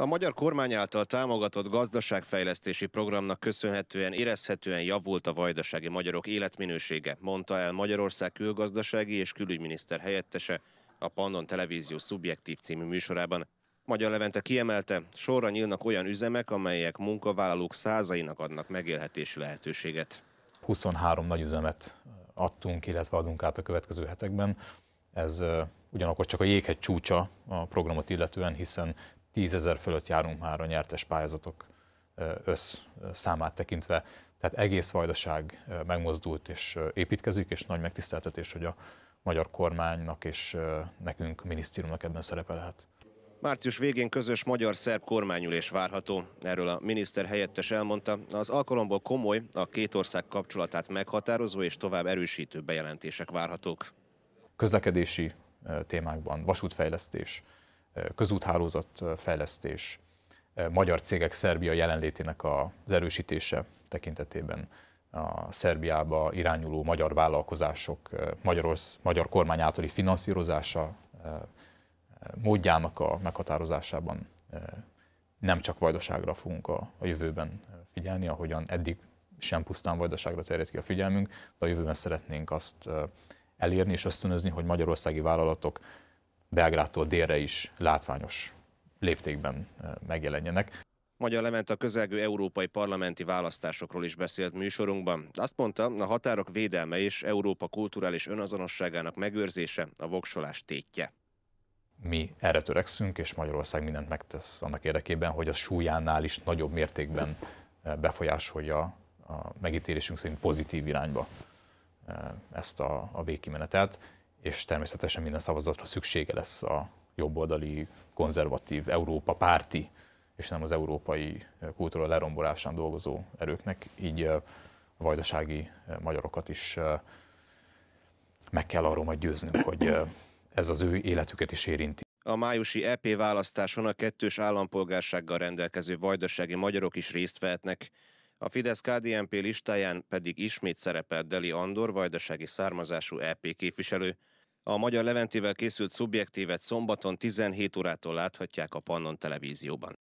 A magyar kormány által támogatott gazdaságfejlesztési programnak köszönhetően érezhetően javult a vajdasági magyarok életminősége, mondta el Magyarország külgazdasági és külügyminiszter helyettese a Pannon Televízió szubjektív című műsorában. Magyar Levente kiemelte, sorra nyílnak olyan üzemek, amelyek munkavállalók százainak adnak megélhetési lehetőséget. 23 nagy üzemet adtunk, illetve adunk át a következő hetekben. Ez ugyanakkor csak a jéghegy csúcsa a programot illetően, hiszen tízezer fölött járunk már a nyertes pályázatok össz számát tekintve. Tehát egész vajdaság megmozdult és építkezik, és nagy megtiszteltetés, hogy a magyar kormánynak és nekünk, minisztériumnak ebben szerepe lehet. Március végén közös magyar-szerb kormányülés várható. Erről a miniszter helyettes elmondta, az alkalomból komoly, a két ország kapcsolatát meghatározó és tovább erősítő bejelentések várhatók. Közlekedési témákban vasútfejlesztés, közúthálózat fejlesztés, magyar cégek Szerbia jelenlétének az erősítése tekintetében a Szerbiába irányuló magyar vállalkozások, magyar, magyar kormány általi finanszírozása módjának a meghatározásában nem csak vajdaságra fogunk a, a jövőben figyelni, ahogyan eddig sem pusztán vajdaságra terjed ki a figyelmünk, de a jövőben szeretnénk azt elérni és ösztönözni, hogy magyarországi vállalatok Belgrádtól délre is látványos léptékben megjelenjenek. Magyar Levent a közelgő európai parlamenti választásokról is beszélt műsorunkban. Azt mondta, a határok védelme és Európa kulturális önazonosságának megőrzése a voksolás tétje. Mi erre törekszünk, és Magyarország mindent megtesz annak érdekében, hogy a súlyánál is nagyobb mértékben befolyásolja a megítélésünk szerint pozitív irányba ezt a, a végkimenetet és természetesen minden szavazatra szüksége lesz a jobboldali, konzervatív, Európa párti, és nem az európai kultúra lerombolásán dolgozó erőknek, így a vajdasági magyarokat is meg kell arról majd győznünk, hogy ez az ő életüket is érinti. A májusi EP választáson a kettős állampolgársággal rendelkező vajdasági magyarok is részt vehetnek. A fidesz KDMP listáján pedig ismét szerepel Deli Andor, vajdasági származású EP képviselő. A Magyar Leventével készült szubjektívet szombaton 17 órától láthatják a Pannon televízióban.